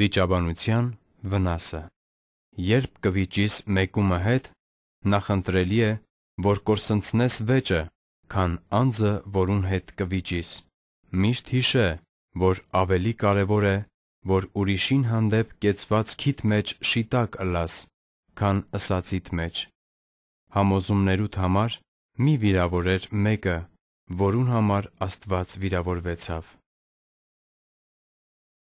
Վիճաբանության վնասը Երբ կվիճիս մեկումը հետ, նախընտրելի է, որ կորսնցնես վեճը, քան անձը, որուն հետ կվիճիս։ Միշտ հիշե, որ ավելի կարևոր է, որ ուրիշին հանդեպ կեցվածքիդ մեջ շիտակ ըլաս, քան ըսացիդ մեջ։ Համոզումներուդ համար մի վիրավորեր մեկը, որուն համար Աստված վիրավորվեցավ։